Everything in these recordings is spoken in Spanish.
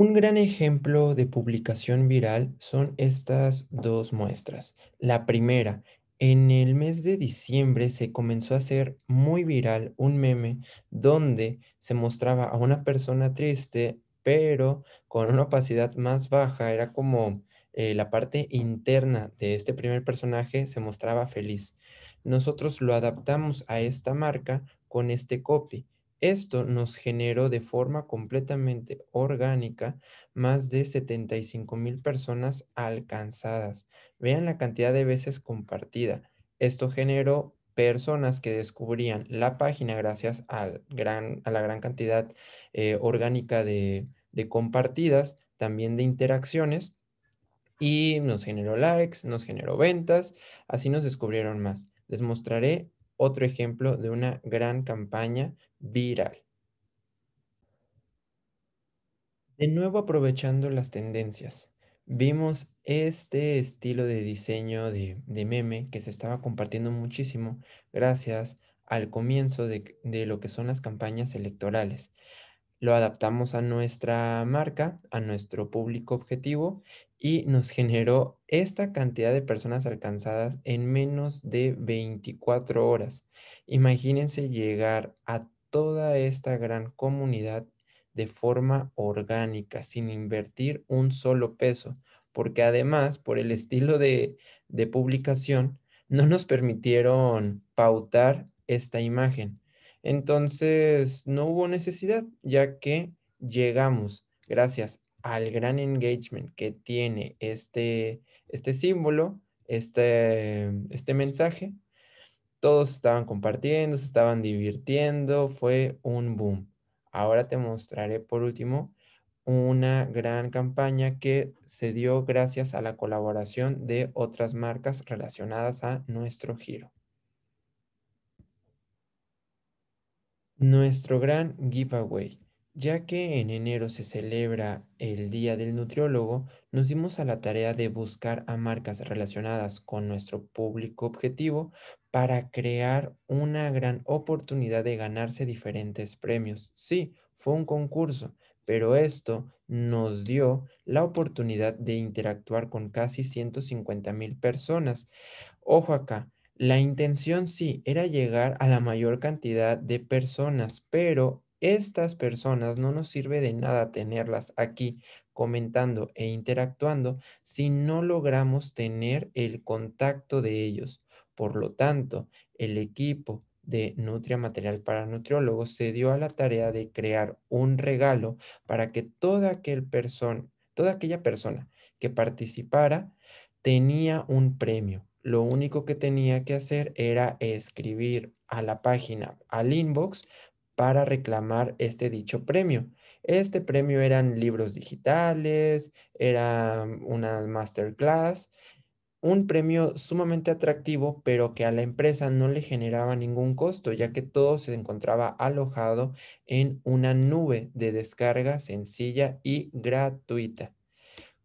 Un gran ejemplo de publicación viral son estas dos muestras. La primera, en el mes de diciembre se comenzó a hacer muy viral un meme donde se mostraba a una persona triste, pero con una opacidad más baja. Era como eh, la parte interna de este primer personaje se mostraba feliz. Nosotros lo adaptamos a esta marca con este copy esto nos generó de forma completamente orgánica más de 75 mil personas alcanzadas. Vean la cantidad de veces compartida. Esto generó personas que descubrían la página gracias al gran, a la gran cantidad eh, orgánica de compartidas, también de interacciones, y nos generó likes, nos generó ventas, así nos descubrieron más. Les mostraré otro ejemplo de una gran campaña viral. De nuevo aprovechando las tendencias, vimos este estilo de diseño de, meme que se estaba compartiendo muchísimo gracias al comienzo de lo que son las campañas electorales lo adaptamos a nuestra marca, a nuestro público objetivo y nos generó esta cantidad de personas alcanzadas en menos de 24 horas. Imagínense llegar a toda esta gran comunidad de forma orgánica, sin invertir un solo peso, porque además, por el estilo de, de publicación, no nos permitieron pautar esta imagen. Entonces, no hubo necesidad, ya que llegamos gracias al gran engagement que tiene este, este símbolo, este, este mensaje, todos estaban compartiendo, se estaban divirtiendo, fue un boom. Ahora te mostraré por último una gran campaña que se dio gracias a la colaboración de otras marcas relacionadas a nuestro giro. Nuestro gran giveaway. Ya que en enero se celebra el Día del Nutriólogo, nos dimos a la tarea de buscar a marcas relacionadas con nuestro público objetivo para crear una gran oportunidad de ganarse diferentes premios. Sí, fue un concurso, pero esto nos dio la oportunidad de interactuar con casi 150 mil personas. Ojo acá, la intención sí era llegar a la mayor cantidad de personas, pero estas personas no nos sirve de nada tenerlas aquí comentando e interactuando si no logramos tener el contacto de ellos. Por lo tanto, el equipo de Nutria Material para Nutriólogos se dio a la tarea de crear un regalo para que toda, aquel persona, toda aquella persona que participara tenía un premio. Lo único que tenía que hacer era escribir a la página, al inbox, para reclamar este dicho premio. Este premio eran libros digitales, era mm, una masterclass, un premio sumamente atractivo, pero que a la empresa no le generaba ningún costo, ya que todo se encontraba alojado en una nube de descarga sencilla y gratuita.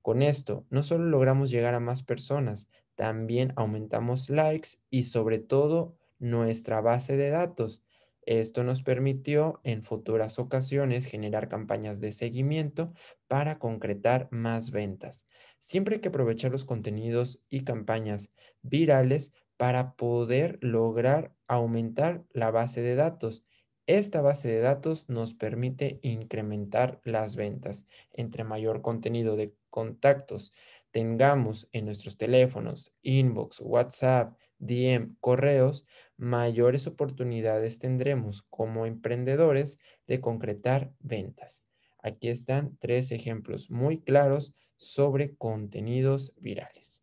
Con esto, no solo logramos llegar a más personas, también aumentamos likes y sobre todo nuestra base de datos, esto nos permitió en futuras ocasiones generar campañas de seguimiento para concretar más ventas. Siempre hay que aprovechar los contenidos y campañas virales para poder lograr aumentar la base de datos. Esta base de datos nos permite incrementar las ventas. Entre mayor contenido de contactos tengamos en nuestros teléfonos, inbox, WhatsApp, DM, correos, mayores oportunidades tendremos como emprendedores de concretar ventas. Aquí están tres ejemplos muy claros sobre contenidos virales.